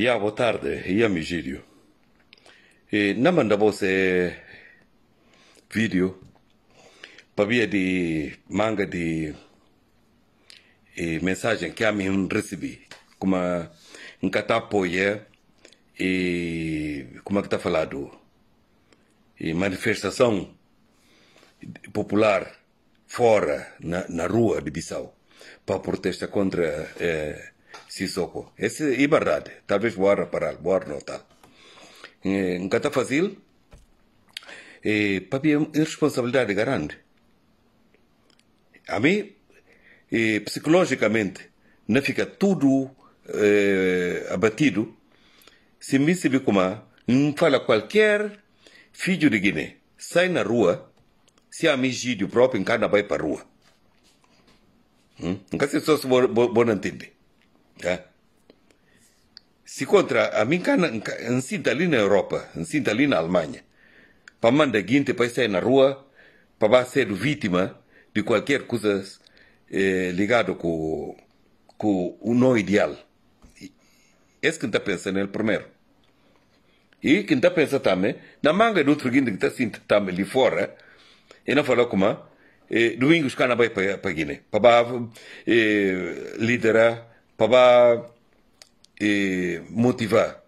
Ya, boa tarde. Yami Gírio. E na manda você vídeo para via de manga de e, mensagem que a mim recebi. Como nunca está apoia e como é que está falado? E manifestação popular fora na, na rua de Bissau para protestar contra. Eh, Sissoko. Esse é verdade. Talvez vou reparar, vou anotar. Eh, em cada está para mim papi, é uma responsabilidade grande. A mim, é, psicologicamente, não fica tudo é, abatido se me se como é, não fala qualquer filho de Guiné sai na rua se a migídio próprio encana vai para a rua. Hum? sei se só se bom entender. Tá? Se contra, a mim cá, sinta ali na Europa, sinta ali na Alemanha, para mandar guinte para sair na rua, para ser vítima de qualquer coisa eh, ligada com, com o não ideal. Esse que está pensando primeiro. E quem está pensando também, na manga do outro guinte que está também ali fora, e não falou como, eh, domingos cá na vai para Guiné, para eh, liderar para motivar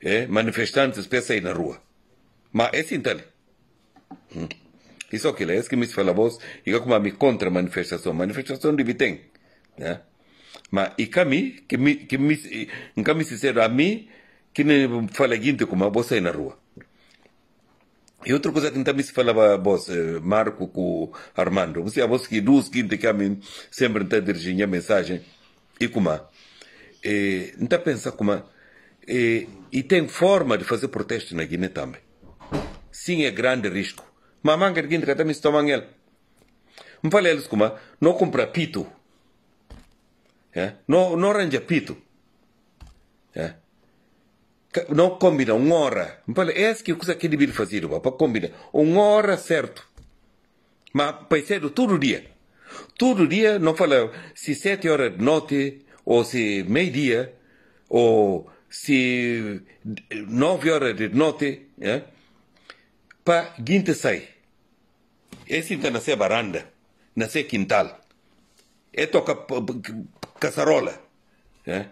é? manifestantes para sair na rua. Mas é assim, tal. Hum. Isso aquilo, é, é isso que me fala vos, e é como a me contra manifestação, manifestação de vitem. né? Mas e cami que me que me nunca me sincero a mim que nem fala guinte como a sair na rua. E outra coisa que também se falava vos, eh, Marco com Armando, você a voz que duas guinte que a mim sempre está dirigindo a mensagem e como eh, não está a pensar como. É, eh, e tem forma de fazer protesto na Guiné também. Sim, é grande risco. Mas manga de Guiné também se toma ele. não fala eles como. É? Não compra pito. É? Não, não arranja pito. É? Não combina uma hora. Me fala, essa é que coisa que devia fazer, para combinar. Uma hora certo. Mas pensando todo dia. Todo dia, não fala, se sete horas de noite, ou se meio-dia, ou se nove horas de noite, é? para guinta sai. É Esse que nasce baranda, nasce quintal. É toca caçarola, é.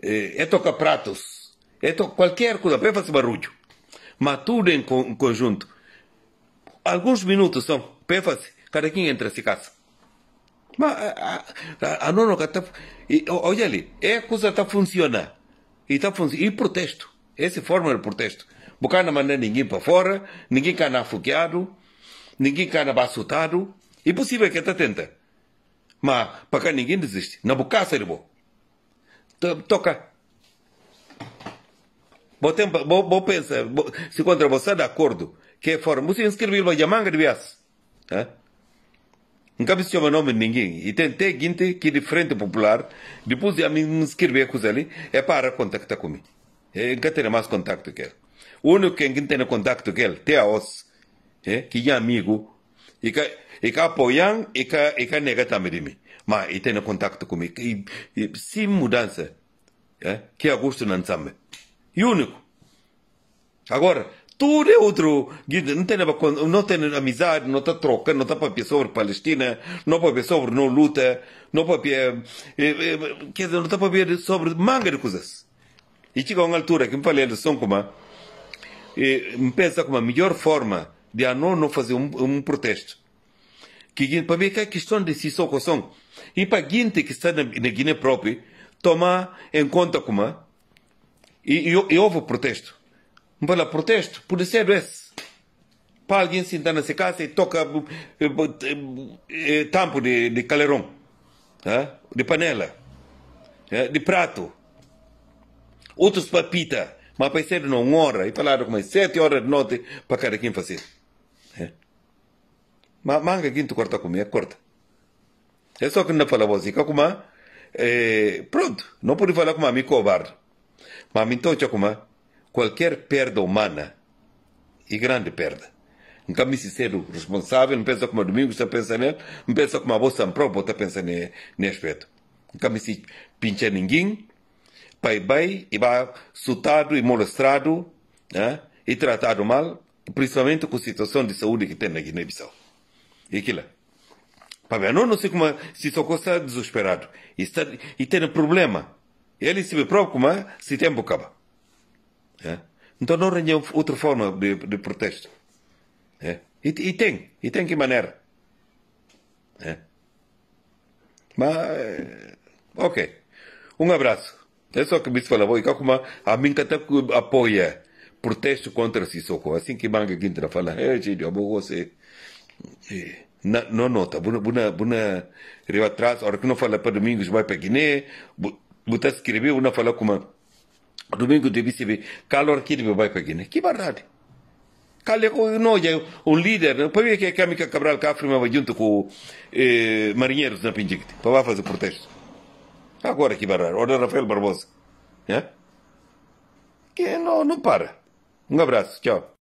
é? é toca pratos, é toca qualquer coisa, para fazer barulho. Mas tudo em conjunto. Alguns minutos são, para fazer, cada quem entra se casa. Mas a, a, a que está. Olha ali, é a coisa está a funcionar. E, e protesto. Essa forma de protesto. Porque não manda ninguém para fora, ninguém cá afogueado, ninguém cá abaçotado. É possível que está tenta. Mas para cá ninguém desiste. Na boca ele bom. Toca. Vou, tempo, pensa, se contra você de acordo, que é forma, você inscreveu para a manga de vias. Eh? meu nome ninguém e tentei guinte que de frente popular depois de me escrever com ele é para contactar comigo é nunca mais contacto que ele o único que tem contacto com ele tem a os é que é amigo e que e que apoiam e que e que nega também de mim mas ele tem contacto comigo e, e sem mudança é que agosto não sabe e único agora tudo é outro. Não tem, não tem amizade, não está troca, não está papel sobre Palestina, não papel sobre não luta, não papel. Eh, eh, quer dizer, não está papel sobre manga de coisas. E chega uma altura que me falei de som como. Eh, me pensa como a melhor forma de a não, não fazer um, um protesto. Que para mim é questão de si só com som. E para gente que está na, na Guiné própria, tomar em conta como. E, e, e houve protesto para protesto, por ser esse. Para alguém sentar nessa casa e toca tampo de, de de panela, de prato. Outros papita, mas para ser não hora, E falaram como é sete horas de noite para cada quem fazer. Mas manga quem tu corta comigo corta. É só que não fala você, como é, pronto, não pode falar como a mim cobarde. Mas então, como é, qualquer perda humana, e grande perda, nunca me ser responsável, não pensa como domingo, Domingos está pensando nele, não pensa como a Bolsa Amprópio está pensando nesse aspecto. Nunca me se pincha ninguém, pai bem, e vai soltado e molestado, né? ¿ah? e tratado mal, principalmente com a situação de saúde que tem na Guiné-Bissau. E aquilo. Para não, não sei como se só está desesperado e, está, e tem um problema. Ele se próprio ¿ah? como se tem bocaba. É? Então não arranjam outra forma de, de protesto. É? E, e, tem, e tem que maneira. É? Mas, eh, ok. Um abraço. É só que me falava, e como a mim que até apoia protesto contra Sissoko, assim que manga quinta fala, é, eh, gente, eu vou você. Na, não nota, buna, buna, buna, atrás, hora que não fala para domingos, vai para Guiné, botar escrever, não fala com uma. Domingo de deve calor aqui do meu bairro aqui, né? Que verdade. Calha oh, com já é um líder, né? para ver é que a Câmica Cabral vai junto com eh, marinheiros na né, Pindique, para fazer protesto. Agora que barrar, olha Rafael Barbosa. Né? Que não, não para. Um abraço, tchau.